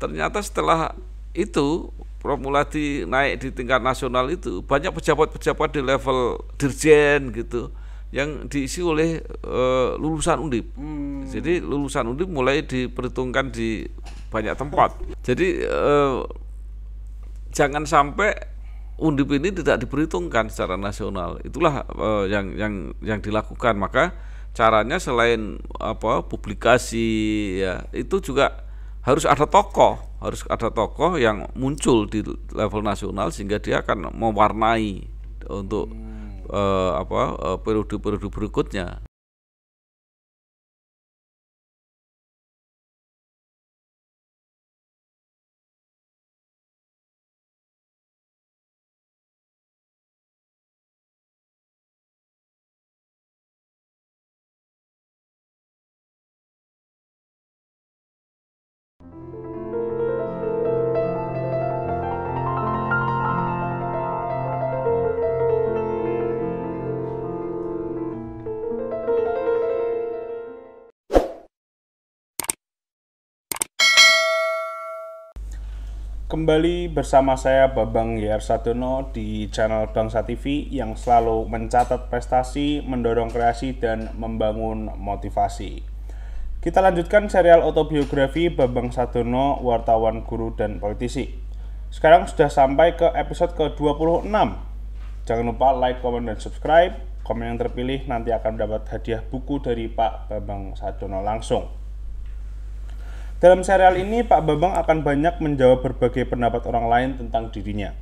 ternyata setelah itu Promulati naik di tingkat nasional itu banyak pejabat-pejabat di level dirjen gitu yang diisi oleh e, lulusan Undip. Hmm. Jadi lulusan Undip mulai diperhitungkan di banyak tempat. Jadi e, jangan sampai Undip ini tidak diperhitungkan secara nasional. Itulah e, yang yang yang dilakukan. Maka caranya selain apa publikasi ya itu juga harus ada tokoh, harus ada tokoh yang muncul di level nasional sehingga dia akan mewarnai untuk hmm. eh, apa eh, periode-periode berikutnya. Kembali bersama saya Babang YR Satono di channel Bangsa TV yang selalu mencatat prestasi, mendorong kreasi, dan membangun motivasi. Kita lanjutkan serial autobiografi Babang Satono, wartawan guru dan politisi. Sekarang sudah sampai ke episode ke-26. Jangan lupa like, comment dan subscribe. Komen yang terpilih nanti akan mendapat hadiah buku dari Pak Babang Satono langsung. Dalam serial ini, Pak Bambang akan banyak menjawab berbagai pendapat orang lain tentang dirinya.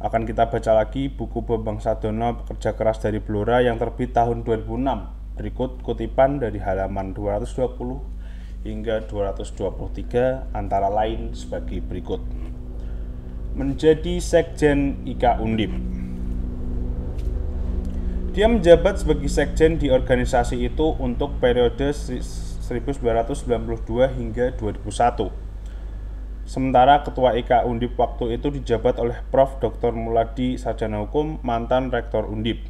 Akan kita baca lagi buku Bambang Sadono Pekerja Keras dari Blora yang terbit tahun 2006. Berikut kutipan dari halaman 220 hingga 223 antara lain sebagai berikut. Menjadi Sekjen IKA Undip. Dia menjabat sebagai sekjen di organisasi itu untuk periode 1992 hingga 2001. Sementara Ketua IK Undip waktu itu dijabat oleh Prof. Dr. Muladi Sarjana Hukum, mantan Rektor Undip.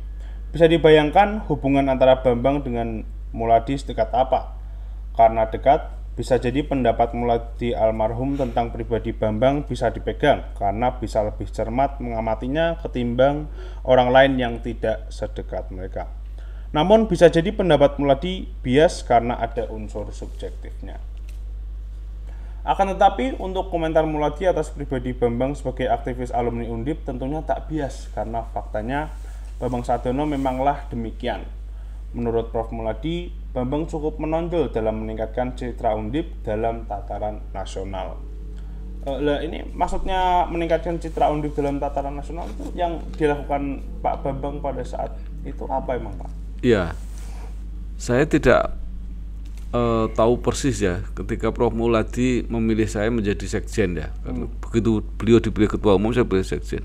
Bisa dibayangkan hubungan antara Bambang dengan Muladi sedekat apa? Karena dekat, bisa jadi pendapat Muladi almarhum tentang pribadi Bambang bisa dipegang karena bisa lebih cermat mengamatinya ketimbang orang lain yang tidak sedekat mereka. Namun bisa jadi pendapat Muladi bias karena ada unsur subjektifnya. Akan tetapi untuk komentar Muladi atas pribadi Bambang sebagai aktivis alumni Undip tentunya tak bias karena faktanya Bambang Sadono memanglah demikian. Menurut Prof Muladi, Bambang cukup menonjol dalam meningkatkan citra Undip dalam tataran nasional. E, lah ini maksudnya meningkatkan citra Undip dalam tataran nasional itu yang dilakukan Pak Bambang pada saat itu apa emang Pak? Iya, saya tidak uh, tahu persis ya ketika Prof Muladi memilih saya menjadi sekjen ya hmm. begitu beliau dipilih ketua umum saya beliau sekjen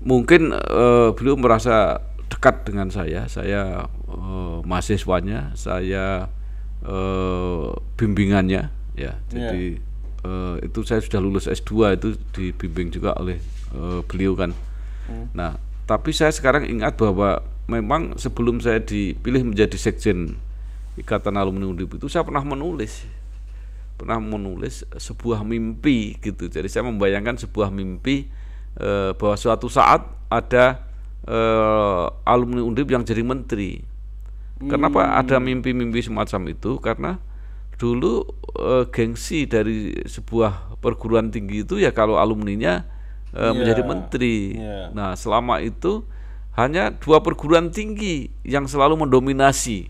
mungkin uh, beliau merasa dekat dengan saya saya uh, mahasiswanya saya uh, bimbingannya ya jadi yeah. Iya. uh, itu saya sudah lulus S2 itu dibimbing juga oleh uh, beliau kan hmm. nah tapi saya sekarang ingat bahwa memang sebelum saya dipilih menjadi sekjen Ikatan Alumni Undip itu saya pernah menulis pernah menulis sebuah mimpi gitu. Jadi saya membayangkan sebuah mimpi e, bahwa suatu saat ada e, alumni Undip yang jadi menteri. Hmm. Kenapa ada mimpi-mimpi semacam itu? Karena dulu e, gengsi dari sebuah perguruan tinggi itu ya kalau alumninya yeah. Iya. menjadi menteri. Yeah. Nah, selama itu hanya dua perguruan tinggi yang selalu mendominasi,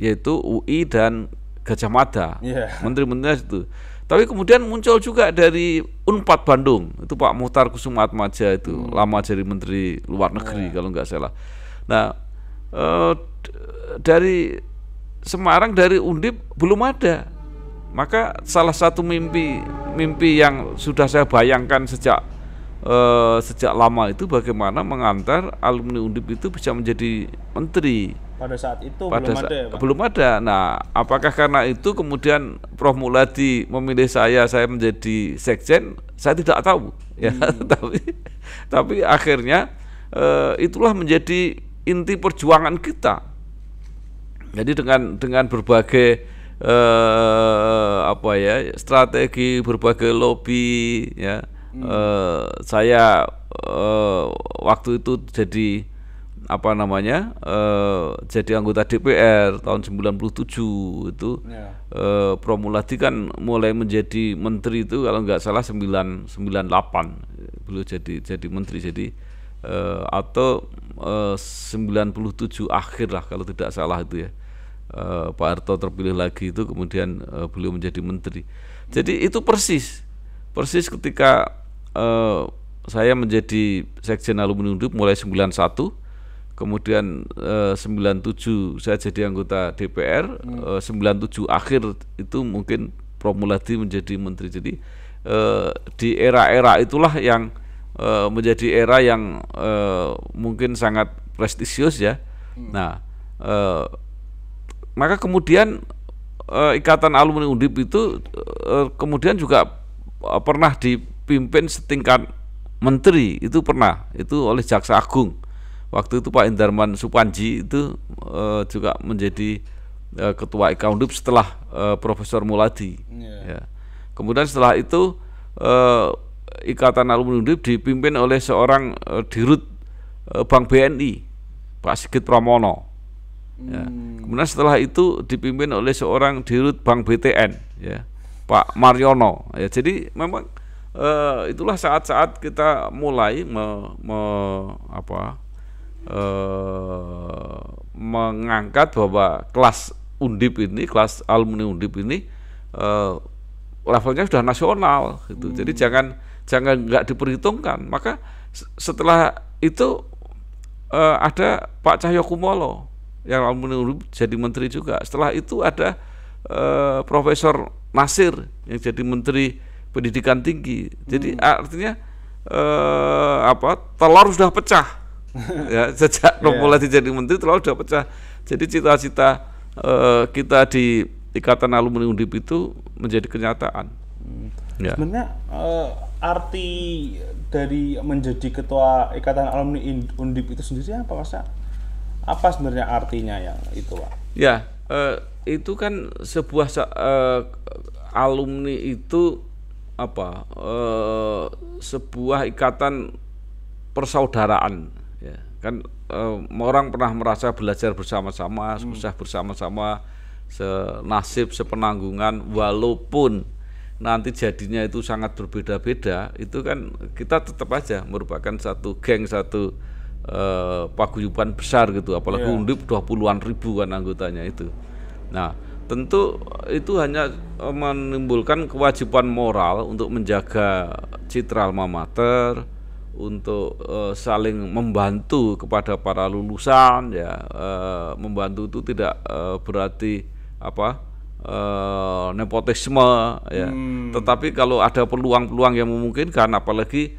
yaitu UI dan Gajah Mada. Iya. menteri menteri itu. Tapi kemudian muncul juga dari Unpad Bandung, itu Pak Muhtar Kusuma Atmaja itu hmm. lama jadi Menteri Luar Negeri yeah. kalau nggak salah. Nah, e, dari Semarang dari Undip belum ada. Maka salah satu mimpi mimpi yang sudah saya bayangkan sejak Eh, sejak lama itu bagaimana mengantar alumni Undip itu bisa menjadi menteri. Pada saat itu Pada belum sa ada. Ya, Belum ada. Nah, apakah karena itu kemudian Prof Muladi memilih saya, saya menjadi sekjen? Saya tidak tahu. Ya, hmm. tapi tapi akhirnya e, itulah menjadi inti perjuangan kita. Jadi dengan dengan berbagai eh, apa ya strategi berbagai lobby ya hmm. saya uh, waktu itu jadi apa namanya uh, jadi anggota DPR tahun 97 itu yeah. Ya. uh, Promuladi kan mulai menjadi menteri itu kalau nggak salah 998 delapan beliau jadi jadi menteri jadi uh, atau uh, 97 akhir lah kalau tidak salah itu ya uh, Pak Harto terpilih lagi itu kemudian uh, beliau menjadi menteri jadi itu persis persis ketika Eh, saya menjadi sekjen alumni Undip mulai 91 kemudian eh, uh, 97 saya jadi anggota DPR hmm. uh, 97 akhir itu mungkin Promuladi menjadi menteri jadi uh, di era-era itulah yang uh, menjadi era yang uh, mungkin sangat prestisius ya hmm. nah eh, maka kemudian uh, ikatan alumni Undip itu uh, kemudian juga pernah di pimpin setingkat menteri itu pernah itu oleh Jaksa Agung waktu itu Pak Indarman Supanji itu e, juga menjadi e, ketua Ikaundup setelah e, Profesor Muladi yeah. ya. kemudian setelah itu e, Ikatan Alumni Undip dipimpin oleh seorang e, dirut e, Bank BNI Pak Sigit Pramono ya. Hmm. kemudian setelah itu dipimpin oleh seorang dirut Bank BTN ya Pak Mariono ya jadi memang Eh, itulah saat-saat kita mulai me, me, apa, uh, mengangkat bahwa kelas undip ini, kelas alumni undip ini uh, levelnya sudah nasional gitu. Hmm. Jadi jangan jangan nggak diperhitungkan. Maka setelah itu uh, ada Pak Cahyokumolo yang alumni undip jadi menteri juga. Setelah itu ada uh, Profesor Nasir yang jadi menteri pendidikan tinggi. Jadi hmm. artinya eh, apa? Telur sudah pecah. ya, sejak Romulati iya. yeah. jadi menteri telur sudah pecah. Jadi cita-cita eh, kita di Ikatan Alumni Undip itu menjadi kenyataan. Hmm. Ya. Sebenarnya eh, arti dari menjadi ketua Ikatan Alumni Undip itu sendiri apa, Mas? Apa sebenarnya artinya yang itu, Pak? Ya, eh, itu kan sebuah eh, alumni itu apa uh, sebuah ikatan persaudaraan ya kan uh, orang pernah merasa belajar bersama-sama hmm. susah bersama-sama senasib sepenanggungan walaupun nanti jadinya itu sangat berbeda-beda itu kan kita tetap aja merupakan satu geng satu uh, paguyuban besar gitu apalagi yeah. undip dua puluhan ribu kan anggotanya itu nah tentu itu hanya eh, menimbulkan kewajiban moral untuk menjaga citra alma mater untuk uh, saling membantu kepada para lulusan ya uh, membantu itu tidak uh, berarti apa nepotisme ya hmm. tetapi kalau ada peluang-peluang yang memungkinkan apalagi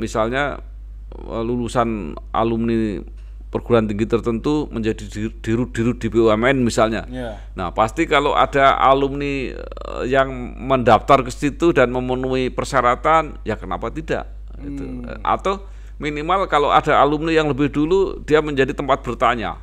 misalnya lulusan alumni perguruan tinggi tertentu menjadi dirut dirut di BUMN misalnya. Yeah. Nah, pasti kalau ada alumni eh, yang mendaftar ke situ dan memenuhi persyaratan, ya kenapa tidak? Gitu. Hmm. Itu. Eh, atau minimal kalau ada alumni yang lebih dulu dia menjadi tempat bertanya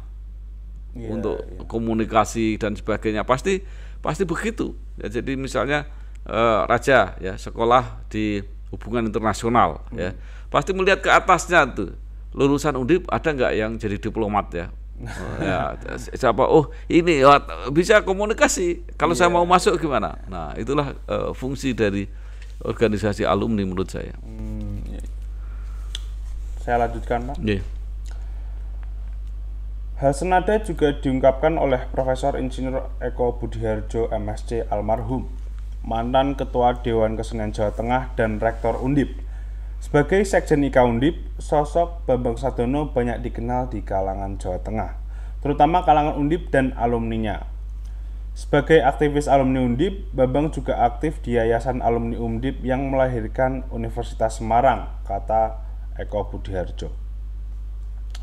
yeah, untuk yeah. komunikasi dan sebagainya. Pasti pasti begitu. Ya, jadi misalnya eh, Raja ya sekolah di hubungan internasional ya. hmm. ya. Pasti melihat ke atasnya tuh lulusan Undip ada nggak yang jadi diplomat ya? ya siapa oh ini ya, bisa komunikasi kalau yeah. saya iya. mau masuk gimana nah itulah uh, fungsi dari organisasi alumni menurut saya hmm, iya. saya lanjutkan pak yeah. Hal senada juga diungkapkan oleh Profesor Insinyur Eko Budiharjo MSC almarhum, mantan Ketua Dewan Kesenian Jawa Tengah dan Rektor Undip sebagai Sekjen IKA Undip, sosok Bambang Sadono banyak dikenal di kalangan Jawa Tengah, terutama kalangan Undip dan alumninya. Sebagai aktivis alumni Undip, Bambang juga aktif di Yayasan Alumni Undip yang melahirkan Universitas Semarang, kata Eko Budiharjo.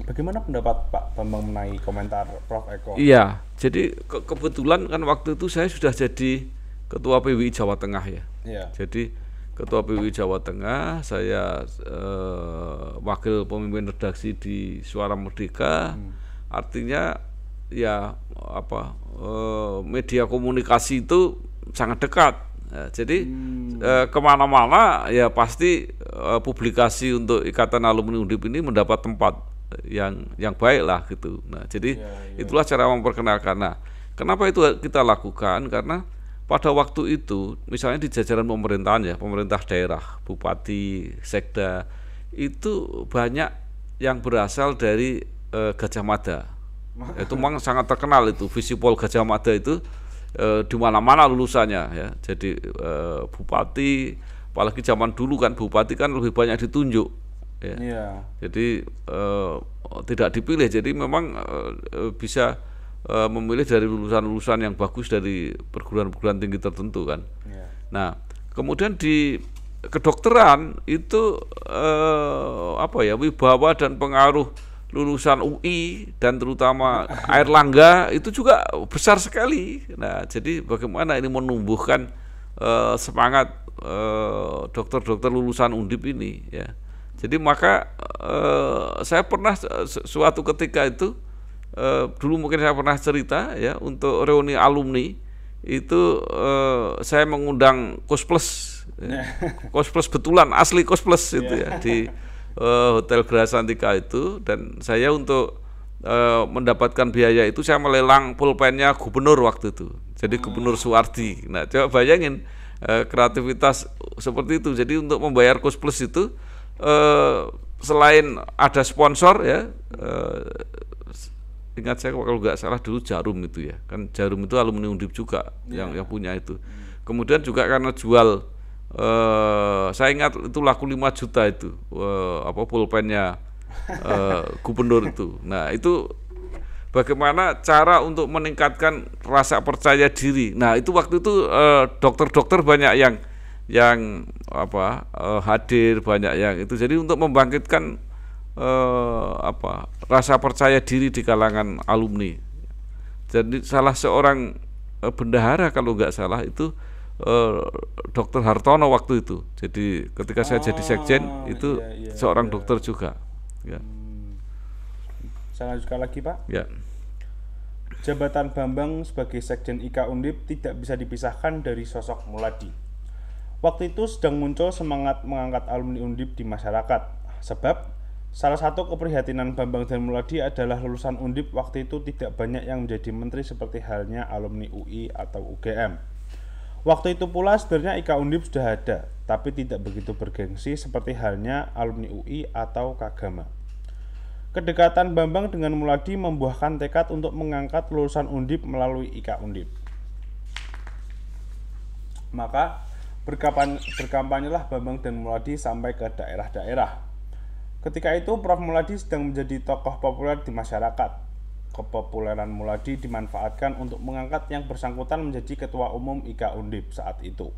Bagaimana pendapat Pak Bambang mengenai komentar Prof Eko? Iya, jadi ke kebetulan kan waktu itu saya sudah jadi Ketua PWI Jawa Tengah ya. Iya. Jadi Ketua PWI Jawa Tengah, saya eh, wakil pemimpin redaksi di Suara Merdeka. Hmm. Artinya ya apa eh, media komunikasi itu sangat dekat. Ya, jadi hmm. eh, kemana-mana ya pasti eh, publikasi untuk Ikatan Alumni Undip ini mendapat tempat yang yang baik lah gitu. Nah jadi ya, ya. itulah cara memperkenalkan. Nah kenapa itu kita lakukan karena pada waktu itu misalnya di jajaran pemerintahan ya pemerintah daerah bupati sekda itu banyak yang berasal dari e, Gajah Mada itu memang sangat terkenal itu visi pol Gajah Mada itu e, di mana-mana lulusannya ya jadi e, bupati apalagi zaman dulu kan bupati kan lebih banyak ditunjuk ya yeah. jadi e, tidak dipilih jadi memang e, bisa Eh, memilih dari lulusan-lulusan yang bagus dari perguruan-perguruan tinggi tertentu kan. Yeah. Nah, kemudian di kedokteran itu eh, apa ya wibawa dan pengaruh lulusan UI dan terutama Air Langga itu juga besar sekali. Nah, jadi bagaimana ini menumbuhkan eh, semangat eh, dokter-dokter lulusan Undip ini ya. Jadi maka eh, saya pernah suatu ketika itu e, dulu mungkin saya pernah cerita ya untuk reuni alumni itu e, saya mengundang cosplus ya. cosplus betulan asli cosplus iya. itu ya di e, hotel Grasantika Santika itu dan saya untuk e, mendapatkan biaya itu saya melelang pulpennya gubernur waktu itu jadi gubernur oh. Suwardi nah coba bayangin e, kreativitas seperti itu jadi untuk membayar cosplus itu e, selain ada sponsor ya e, ingat saya kalau nggak salah dulu Jarum itu ya kan Jarum itu alumni Undip juga yeah. yang yang punya itu kemudian juga karena jual eh, saya ingat itu laku 5 juta itu eh, apa pulpennya eh, gubernur itu nah itu bagaimana cara untuk meningkatkan rasa percaya diri nah itu waktu itu eh, dokter-dokter banyak yang yang apa eh, hadir banyak yang itu jadi untuk membangkitkan eh, apa rasa percaya diri di kalangan alumni. Jadi salah seorang eh, bendahara kalau nggak salah itu eh, Dokter Hartono waktu itu. Jadi ketika saya saya jadi ah, sekjen iya, itu iya, iya, seorang iya. dokter juga. Ya. Hmm. Saya lanjutkan lagi pak. Ya. Jabatan Bambang sebagai sekjen IKA Undip tidak bisa dipisahkan dari sosok Muladi. Waktu itu sedang muncul semangat mengangkat alumni Undip di masyarakat, sebab Salah satu keprihatinan Bambang dan Muladi adalah lulusan Undip waktu itu tidak banyak yang menjadi menteri seperti halnya alumni UI atau UGM. Waktu itu pula sebenarnya IKA Undip sudah ada, tapi tidak begitu bergengsi seperti halnya alumni UI atau Kagama. Kedekatan Bambang dengan Muladi membuahkan tekad untuk mengangkat lulusan Undip melalui IKA Undip. Maka berkampanyelah Bambang dan Muladi sampai ke daerah-daerah Ketika itu Prof. Muladi sedang menjadi tokoh populer di masyarakat. Kepopuleran Muladi dimanfaatkan untuk mengangkat yang bersangkutan menjadi ketua umum IKA Undip saat itu.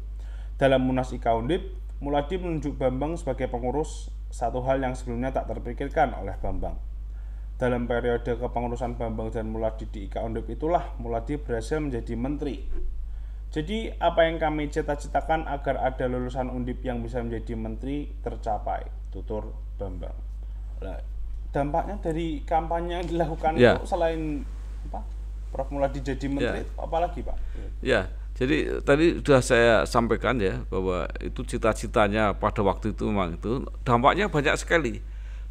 Dalam Munas IKA Undip, Muladi menunjuk Bambang sebagai pengurus satu hal yang sebelumnya tak terpikirkan oleh Bambang. Dalam periode kepengurusan Bambang dan Muladi di IKA Undip itulah Muladi berhasil menjadi menteri. Jadi apa yang kami cita-citakan agar ada lulusan Undip yang bisa menjadi menteri tercapai, tutur Bambang. Nah, dampaknya dari kampanye yang dilakukan yeah. itu selain apa? Prof Muladi jadi ya. menteri, apalagi Pak? Ya, jadi tadi sudah saya sampaikan ya bahwa itu cita-citanya pada waktu itu memang itu dampaknya banyak sekali.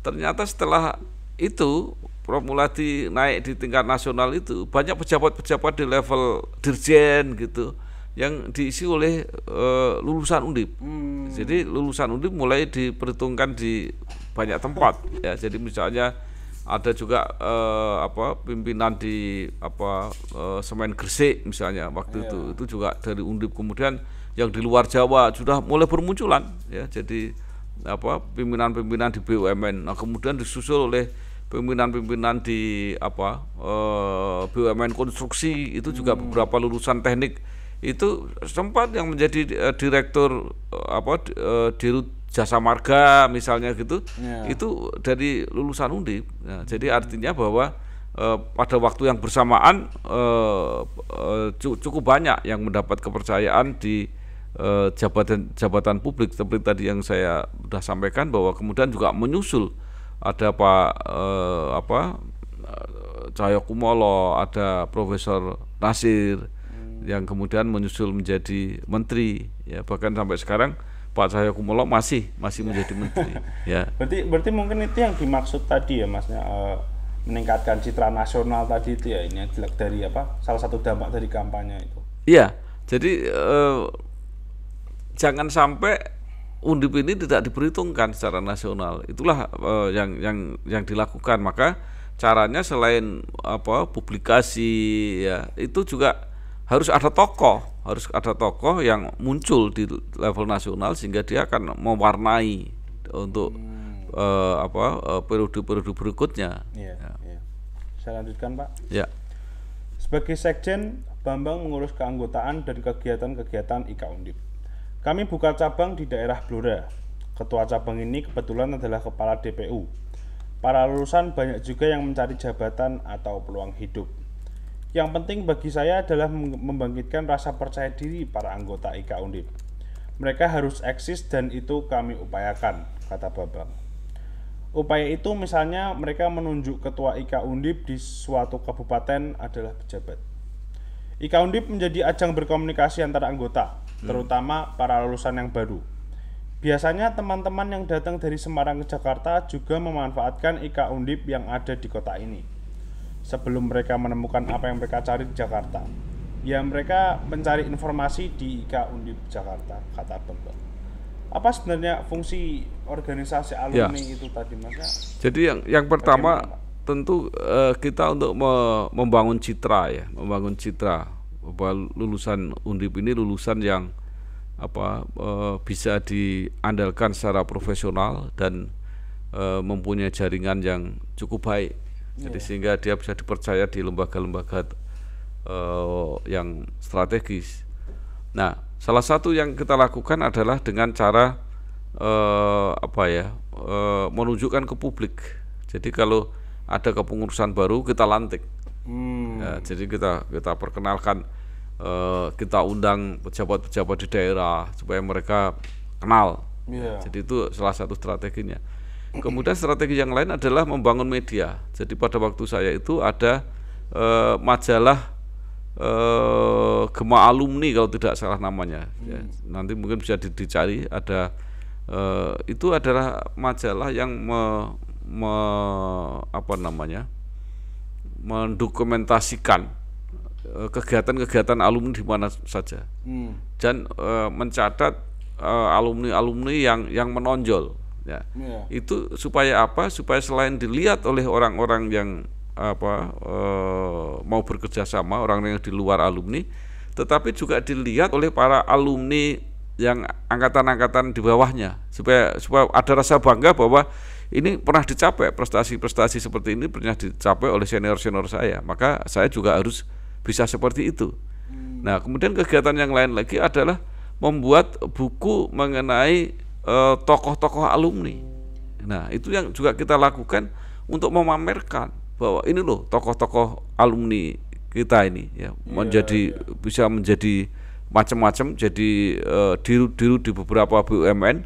Ternyata setelah itu Prof Muladi naik di tingkat nasional itu banyak pejabat-pejabat di level dirjen gitu yang diisi oleh uh, lulusan Undip. Hmm. Jadi lulusan Undip mulai diperhitungkan di banyak tempat ya jadi misalnya ada juga eh, apa pimpinan di apa eh, semen Gresik misalnya waktu yeah. itu iya. itu juga dari Undip kemudian yang di luar Jawa sudah mulai bermunculan ya jadi apa pimpinan-pimpinan di BUMN nah kemudian disusul oleh pimpinan-pimpinan di apa eh, BUMN konstruksi itu juga hmm. beberapa lulusan teknik itu sempat yang menjadi eh, direktur eh, apa eh, dirut jasa marga misalnya gitu yeah. itu dari lulusan Undip. ya, jadi artinya bahwa eh, pada waktu yang bersamaan eh, eh, cukup banyak yang mendapat kepercayaan di jabatan jabatan publik seperti tadi yang saya sudah sampaikan bahwa kemudian juga menyusul ada Pak eh, apa Cahyo Kumolo, ada Profesor Nasir hmm. yang kemudian menyusul menjadi menteri ya bahkan sampai sekarang Pak kumolo masih masih menjadi menteri. ya. Berarti berarti mungkin itu yang dimaksud tadi ya masnya e, eh, meningkatkan citra nasional tadi itu ya ini dari apa salah satu dampak dari kampanye itu. Iya. Jadi e, jangan sampai undip ini tidak diperhitungkan secara nasional. Itulah e, yang yang yang dilakukan. Maka caranya selain apa publikasi ya itu juga harus ada tokoh harus ada tokoh yang muncul di level nasional sehingga dia akan mewarnai untuk hmm. uh, apa periode eh, periode-periode berikutnya. Iya, ya, ya. Ya. Saya lanjutkan Pak. Ya. Sebagai sekjen, Bambang mengurus keanggotaan dan kegiatan-kegiatan IKA Undip. Kami buka cabang di daerah Blora. Ketua cabang ini kebetulan adalah kepala DPU. Para lulusan banyak juga yang mencari jabatan atau peluang hidup. Yang penting bagi saya adalah membangkitkan rasa percaya diri para anggota IK Undip. Mereka harus eksis dan itu kami upayakan, kata Babang. Upaya itu misalnya mereka menunjuk ketua IK Undip di suatu kabupaten adalah pejabat. IK Undip menjadi ajang berkomunikasi antara anggota, hmm. terutama para lulusan yang baru. Biasanya teman-teman yang datang dari Semarang ke Jakarta juga memanfaatkan IK Undip yang ada di kota ini sebelum mereka menemukan apa yang mereka cari di Jakarta. Ya mereka mencari informasi di IKA Undip Jakarta, kata Bambang. Apa sebenarnya fungsi organisasi alumni ya. itu tadi Mas? Ya. Jadi yang yang pertama bagaimana? tentu uh, kita untuk me membangun citra ya, membangun citra bahwa lulusan Undip ini lulusan yang apa uh, bisa diandalkan secara profesional dan uh, mempunyai jaringan yang cukup baik jadi yeah. sehingga dia bisa dipercaya di lembaga-lembaga uh, yang strategis. Nah, salah satu yang kita lakukan adalah dengan cara uh, apa ya? Uh, menunjukkan ke publik. Jadi kalau ada kepengurusan baru kita lantik. Hmm. Ya, jadi kita kita perkenalkan uh, kita undang pejabat-pejabat di daerah supaya mereka kenal. Yeah. Jadi itu salah satu strateginya. Kemudian strategi yang lain adalah membangun media. Jadi pada waktu saya itu ada e, majalah e, Gema Alumni kalau tidak salah namanya. Ya, hmm. nanti mungkin bisa di, dicari ada e, itu adalah majalah yang me, me, apa namanya mendokumentasikan kegiatan-kegiatan alumni di mana saja hmm. dan e, mencatat alumni-alumni yang yang menonjol Ya. Yeah. Itu supaya apa? Supaya selain dilihat oleh orang-orang yang apa e, mau bekerja sama orang yang di luar alumni, tetapi juga dilihat oleh para alumni yang angkatan-angkatan di bawahnya supaya supaya ada rasa bangga bahwa ini pernah dicapai prestasi-prestasi seperti ini pernah dicapai oleh senior-senior saya maka saya juga harus bisa seperti itu hmm. nah kemudian kegiatan yang lain lagi adalah membuat buku mengenai Eh, tokoh-tokoh alumni. Nah, itu yang juga kita lakukan untuk memamerkan bahwa ini loh tokoh-tokoh alumni kita ini ya iya, menjadi iya. bisa menjadi macam-macam jadi uh, eh, diru-diru di beberapa BUMN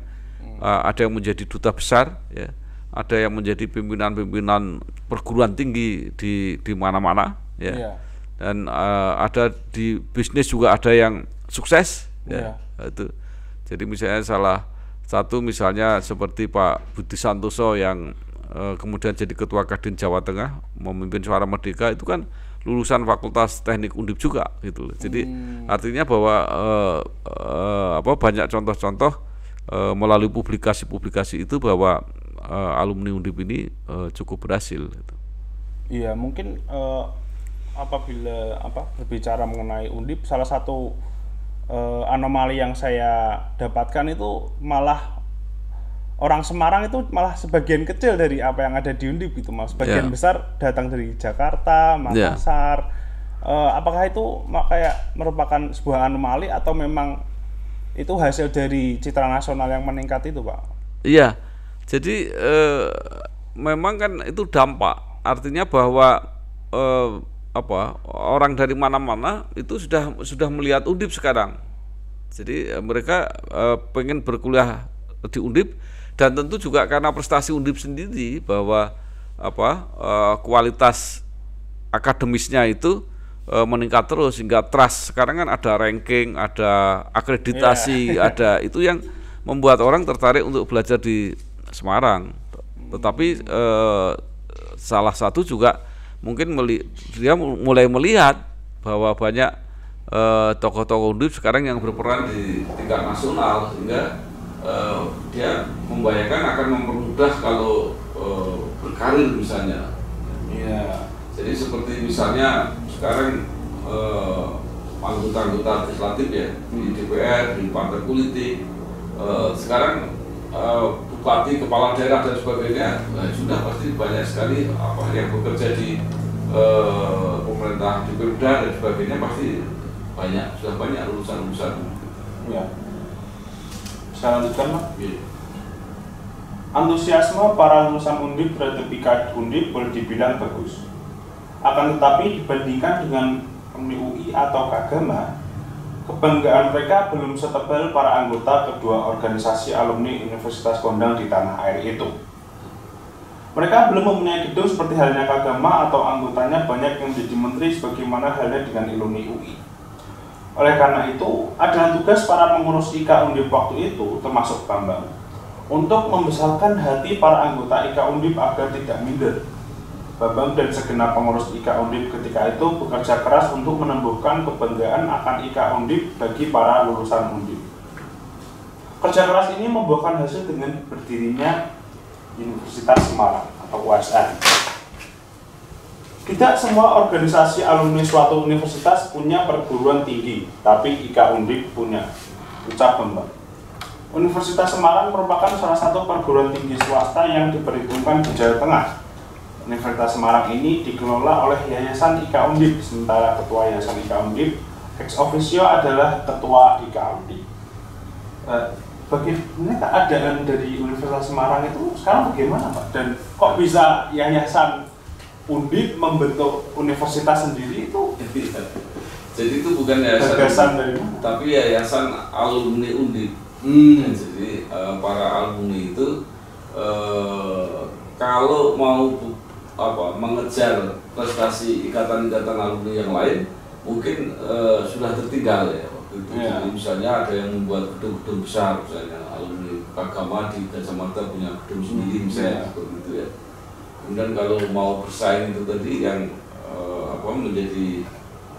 hmm. uh, ada yang menjadi duta besar ya ada yang menjadi pimpinan-pimpinan perguruan tinggi di di mana-mana ya yeah. dan uh, ada di bisnis juga ada yang sukses yeah. ya iya. nah, itu jadi misalnya salah satu misalnya seperti Pak Budi Santoso yang e, kemudian jadi ketua Kadin Jawa Tengah memimpin Suara Merdeka itu kan lulusan Fakultas Teknik Undip juga gitu. Jadi hmm. artinya bahwa e, e, apa banyak contoh-contoh e, melalui publikasi-publikasi itu bahwa e, alumni Undip ini e, cukup berhasil gitu. Iya, mungkin e, apabila apa berbicara mengenai Undip salah satu uh, anomali yang saya dapatkan itu malah orang Semarang itu malah sebagian kecil dari apa yang ada di Undip gitu mas. Sebagian yeah. besar datang dari Jakarta, ya. Makassar. Yeah. uh, apakah itu kayak merupakan sebuah anomali atau memang itu hasil dari citra nasional yang meningkat itu pak? Iya, jadi uh, memang kan itu dampak. Artinya bahwa uh, apa orang dari mana-mana itu sudah sudah melihat Undip sekarang. Jadi eh, mereka e, pengen berkuliah di Undip dan tentu juga karena prestasi Undip sendiri bahwa apa e, kualitas akademisnya itu e, meningkat terus sehingga trust sekarang kan ada ranking, ada akreditasi, yeah. ada itu yang membuat orang tertarik untuk belajar di Semarang. Tetapi e, salah satu juga mungkin dia mulai melihat bahwa banyak toko eh, tokoh-tokoh uh, sekarang yang berperan di tingkat nasional sehingga uh, dia membayangkan akan mempermudah kalau uh, berkarir misalnya. ya. Jadi seperti misalnya sekarang uh, anggota-anggota legislatif ya di hmm. DPR di partai politik uh, sekarang uh, bupati, kepala daerah dan sebagainya nah, sudah pasti banyak sekali apa yang bekerja di eh, pemerintah di Pemda dan sebagainya pasti banyak sudah banyak lulusan-lulusan. Ya. Saya lanjutkan, Pak. Ya. Antusiasme para lulusan Undip terhadap IKD Undip boleh dibilang bagus. Akan tetapi dibandingkan dengan Pemdi UI atau Kagama, Kebanggaan mereka belum setebal para anggota kedua organisasi alumni Universitas Gondang di tanah air itu. Mereka belum mempunyai gedung seperti halnya Kagama atau anggotanya banyak yang menjadi menteri sebagaimana halnya dengan alumni UI. Oleh karena itu, adalah tugas para pengurus IKA Undip waktu itu, termasuk Bambang, untuk membesarkan hati para anggota IKA Undip agar tidak minder Bambang dan segenap pengurus IKA Undip ketika itu bekerja keras untuk menumbuhkan kebanggaan akan IKA Undip bagi para lulusan Undip. Kerja keras ini membuahkan hasil dengan berdirinya Universitas Semarang atau USN. Tidak semua organisasi alumni suatu universitas punya perguruan tinggi, tapi IKA Undip punya, ucap Bambang. Universitas Semarang merupakan salah satu perguruan tinggi swasta yang diperhitungkan di Jawa Tengah Universitas Semarang ini dikelola oleh Yayasan IKA Undip, sementara Ketua Yayasan IKA Undip ex officio adalah Ketua IKA Undip. Eh, bagaimana keadaan dari Universitas Semarang itu sekarang bagaimana Pak? Dan kok bisa Yayasan Undip membentuk universitas sendiri itu? Jadi itu bukan yayasan, dari mana? tapi yayasan alumni Undip. Hmm. Jadi eh, para alumni itu eh, kalau mau apa mengejar prestasi ikatan-ikatan alumni yang lain mungkin uh, sudah tertinggal ya waktu itu. ya. Jadi misalnya ada yang membuat gedung-gedung besar misalnya alumni agama di Gajah punya gedung sendiri hmm. misalnya yeah. seperti itu ya. Kemudian kalau mau bersaing itu tadi yang uh, apa menjadi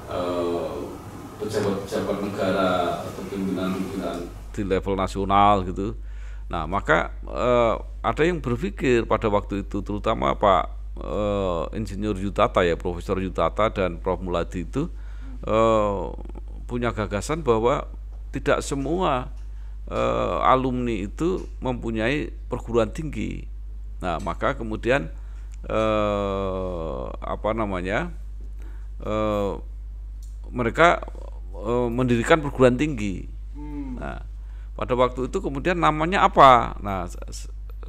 eh, pejabat-pejabat uh, negara atau pimpinan-pimpinan di level nasional gitu. Nah, maka uh, ada yang berpikir pada waktu itu terutama Pak uh, insinyur Yutata ya Profesor Yutata dan Prof Muladi itu uh, punya gagasan bahwa tidak semua uh, alumni itu mempunyai perguruan tinggi. Nah maka kemudian uh, apa namanya uh, mereka uh, mendirikan perguruan tinggi. Hmm. Nah pada waktu itu kemudian namanya apa? Nah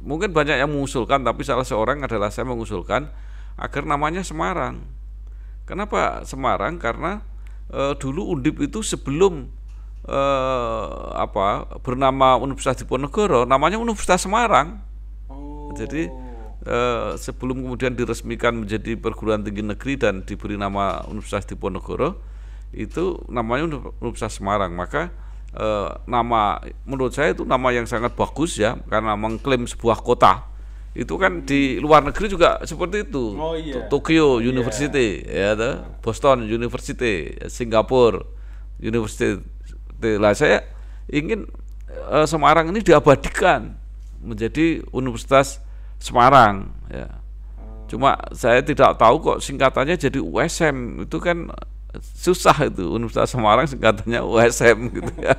mungkin banyak yang mengusulkan tapi salah seorang adalah saya mengusulkan agar namanya Semarang kenapa Semarang karena e, dulu Undip itu sebelum e, apa bernama Universitas Diponegoro namanya Universitas Semarang oh. jadi e, sebelum kemudian diresmikan menjadi perguruan tinggi negeri dan diberi nama Universitas Diponegoro itu namanya Universitas Semarang maka eh, nama menurut saya itu nama yang sangat bagus ya karena mengklaim sebuah kota itu kan di luar negeri juga seperti itu oh, iya. Tokyo iya. University yeah. ya The Boston University Singapura University lah saya ingin eh, Semarang ini diabadikan menjadi Universitas Semarang ya cuma saya tidak tahu kok singkatannya jadi USM itu kan susah itu Universitas Semarang singkatannya USM gitu ya.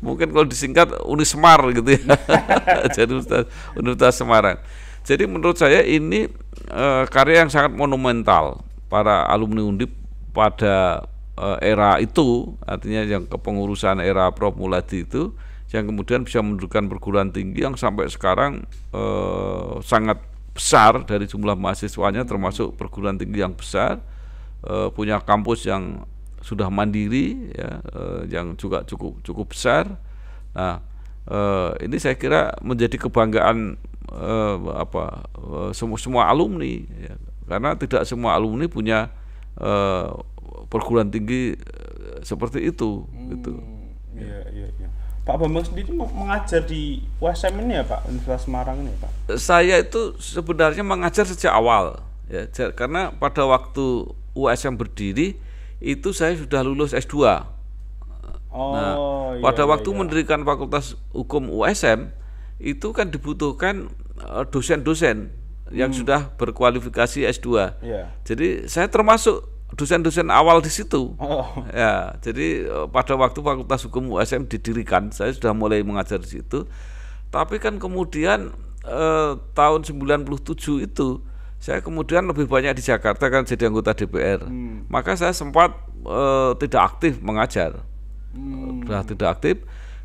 Mungkin kalau disingkat Unismar gitu ya. Jadi Universitas, Universitas Semarang. Jadi menurut saya ini e, karya yang sangat monumental para alumni Undip pada e, era itu, artinya yang kepengurusan era Prof Muladi itu yang kemudian bisa menunjukkan perguruan tinggi yang sampai sekarang e, sangat besar dari jumlah mahasiswanya termasuk perguruan tinggi yang besar uh, punya kampus yang sudah mandiri ya uh, yang juga cukup cukup besar nah uh, ini saya kira menjadi kebanggaan uh, apa uh, semua semua alumni ya. karena tidak semua alumni punya uh, perguruan tinggi seperti itu hmm, gitu iya, iya, iya. Pak Bambang sendiri mengajar di USM ini ya Pak Universitas Semarang ini Pak saya itu sebenarnya mengajar sejak awal ya karena pada waktu USM berdiri itu saya sudah lulus S2. Oh, nah, iya, pada iya, waktu iya. mendirikan Fakultas Hukum USM itu kan dibutuhkan eh, dosen-dosen hmm. yang sudah berkualifikasi S2. Yeah. Jadi saya termasuk dosen-dosen awal di situ. Oh. Ya, jadi eh, pada waktu Fakultas Hukum USM didirikan, saya sudah mulai mengajar di situ. Tapi kan kemudian eh, tahun 97 itu saya kemudian lebih banyak di Jakarta kan jadi anggota DPR. Hmm. Maka saya sempat e, tidak aktif mengajar. Hmm. Sudah tidak aktif.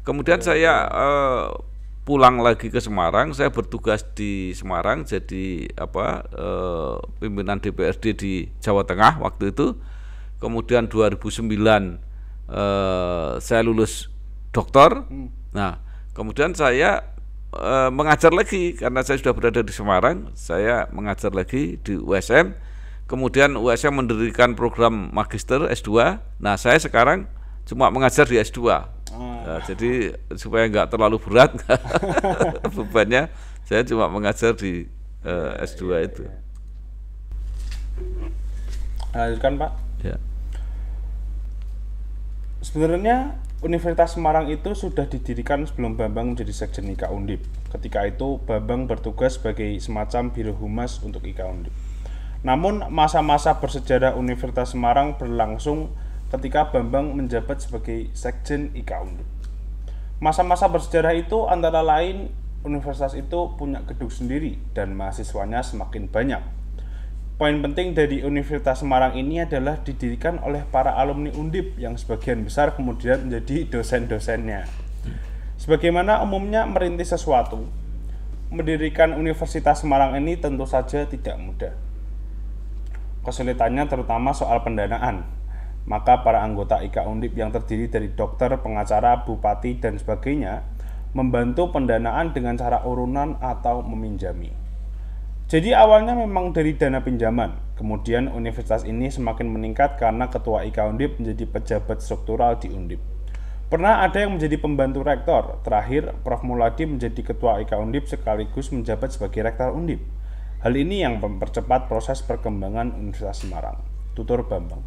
Kemudian ya, saya e, pulang lagi ke Semarang, saya bertugas di Semarang jadi apa e, pimpinan DPRD di Jawa Tengah waktu itu. Kemudian 2009 e, saya lulus doktor. Hmm. Nah, kemudian saya Eh, mengajar lagi karena saya sudah berada di Semarang, saya mengajar lagi di USM. Kemudian USM mendirikan program magister S2. Nah, saya sekarang cuma mengajar di S2. Hmm. Nah, jadi supaya nggak terlalu berat bebannya, saya cuma mengajar di uh, eh, S2 ya, ya, itu. Ya. Lanjutkan, Pak. Ya. Sebenarnya Universitas Semarang itu sudah didirikan sebelum Bambang menjadi sekjen IKA Undip. Ketika itu Bambang bertugas sebagai semacam biro humas untuk IKA Undip. Namun masa-masa bersejarah Universitas Semarang berlangsung ketika Bambang menjabat sebagai sekjen IKA Undip. Masa-masa bersejarah itu antara lain universitas itu punya gedung sendiri dan mahasiswanya semakin banyak Poin penting dari Universitas Semarang ini adalah didirikan oleh para alumni Undip yang sebagian besar kemudian menjadi dosen-dosennya. Sebagaimana umumnya merintis sesuatu, mendirikan Universitas Semarang ini tentu saja tidak mudah. Kesulitannya terutama soal pendanaan. Maka para anggota IKA Undip yang terdiri dari dokter, pengacara, bupati, dan sebagainya membantu pendanaan dengan cara urunan atau meminjami. Jadi awalnya memang dari dana pinjaman, kemudian universitas ini semakin meningkat karena ketua IKA Undip menjadi pejabat struktural di Undip. Pernah ada yang menjadi pembantu rektor, terakhir Prof. Muladi menjadi ketua IKA Undip sekaligus menjabat sebagai rektor Undip. Hal ini yang mempercepat proses perkembangan Universitas Semarang. Tutur Bambang.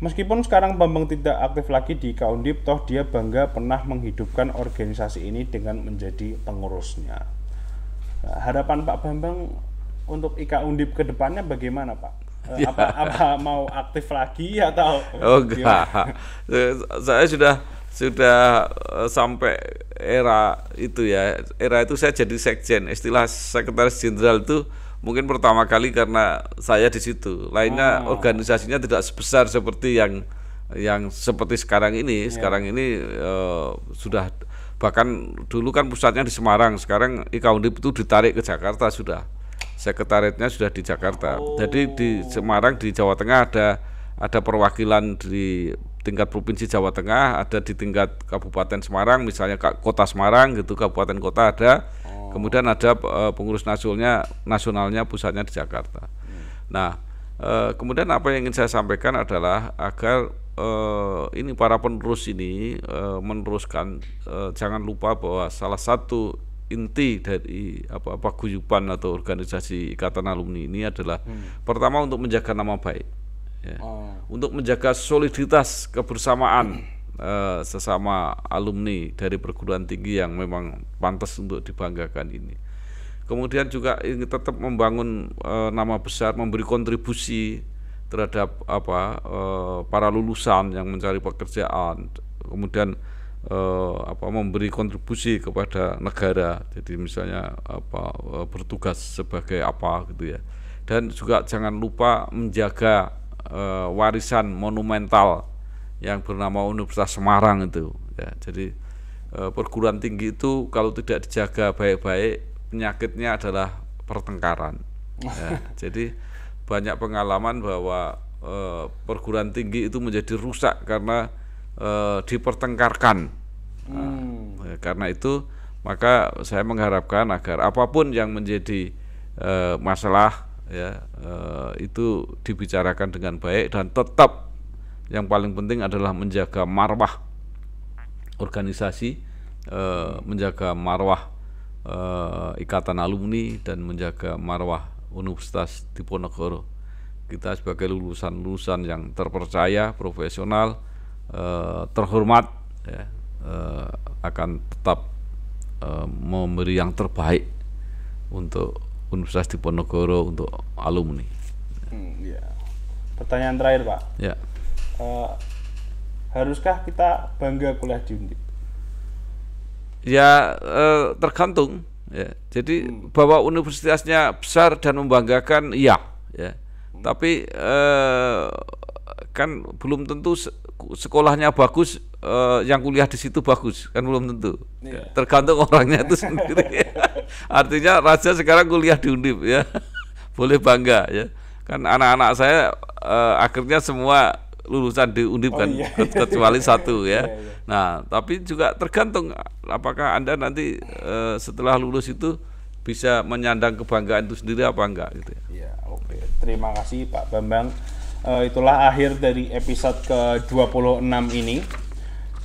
Meskipun sekarang Bambang tidak aktif lagi di IKA Undip, toh dia bangga pernah menghidupkan organisasi ini dengan menjadi pengurusnya. Nah, harapan Pak Bambang untuk IKA Undip ke depannya bagaimana Pak? Eh, ya. apa apa mau aktif lagi atau oh enggak eh, saya sudah sudah eh, sampai era itu ya era itu saya jadi sekjen istilah sekretaris jenderal itu mungkin pertama kali karena saya di situ lainnya oh. organisasinya tidak sebesar seperti yang yang seperti sekarang ini ya. sekarang ini uh, sudah bahkan dulu kan pusatnya di Semarang sekarang IKA Undip itu ditarik ke Jakarta sudah sekretariatnya sudah di Jakarta. Oh. Jadi di Semarang di Jawa Tengah ada ada perwakilan di tingkat provinsi Jawa Tengah, ada di tingkat Kabupaten Semarang, misalnya Kota Semarang gitu, Kabupaten Kota ada. Oh. Kemudian ada eh, pengurus nasionalnya, nasionalnya pusatnya di Jakarta. Hmm. Nah, eh, kemudian apa yang ingin saya sampaikan adalah agar eh, ini para penerus ini meneruskan jangan lupa bahwa salah satu inti dari apa apa guyupan atau organisasi ikatan alumni ini adalah hmm. pertama untuk menjaga nama baik, ya. oh. untuk menjaga soliditas kebersamaan hmm. uh, sesama alumni dari perguruan tinggi yang memang pantas untuk dibanggakan ini. Kemudian juga ingin tetap membangun uh, nama besar, memberi kontribusi terhadap apa uh, para lulusan yang mencari pekerjaan, kemudian eh, apa memberi kontribusi kepada negara. Jadi misalnya apa eh, bertugas sebagai apa gitu ya. Dan juga jangan lupa menjaga eh, warisan monumental yang bernama Universitas Semarang itu. Ya, jadi eh, perguruan tinggi itu kalau tidak dijaga baik-baik penyakitnya adalah pertengkaran. Ya, jadi banyak pengalaman bahwa eh, perguruan tinggi itu menjadi rusak karena Eh, dipertengkarkan. Hmm. Nah, karena itu maka saya mengharapkan agar apapun yang menjadi e, masalah ya e, itu dibicarakan dengan baik dan tetap yang paling penting adalah menjaga marwah organisasi, e, menjaga marwah ikatan alumni dan menjaga marwah Universitas Diponegoro. Kita sebagai lulusan-lulusan yang terpercaya, profesional, eh, terhormat ya, eh, akan tetap eh, memberi yang terbaik untuk Universitas Diponegoro untuk alumni. Hmm, ya. Pertanyaan terakhir Pak. Ya. Uh, haruskah kita bangga kuliah di Undip? Ya uh, tergantung. Ya. Jadi hmm. bahwa universitasnya besar dan membanggakan, iya. Ya. Hmm. Tapi uh, kan belum tentu sekolahnya bagus eh, yang kuliah di situ bagus kan belum tentu iya. tergantung orangnya itu sendiri artinya raja sekarang kuliah di undip ya boleh bangga ya kan anak-anak saya eh, akhirnya semua lulusan di undip oh, kan iya. kecuali satu ya iya, iya. nah tapi juga tergantung apakah anda nanti eh, setelah lulus itu bisa menyandang kebanggaan itu sendiri apa enggak gitu ya, ya oke okay. terima kasih Pak Bambang uh, itulah akhir dari episode ke-26 ini.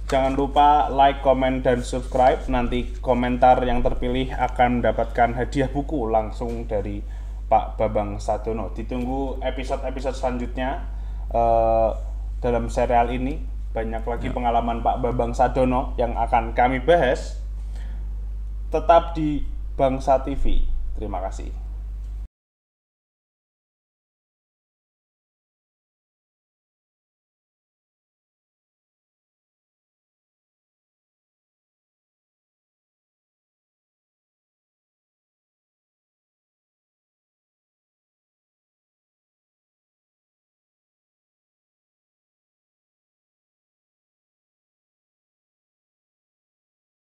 Jangan lupa like, comment, dan subscribe. Nanti komentar yang terpilih akan mendapatkan hadiah buku langsung dari Pak Babang Satono. Ditunggu episode-episode selanjutnya uh, dalam serial ini. Banyak lagi ya. pengalaman Pak Babang Sadono yang akan kami bahas. Tetap di Bangsa TV. Terima kasih.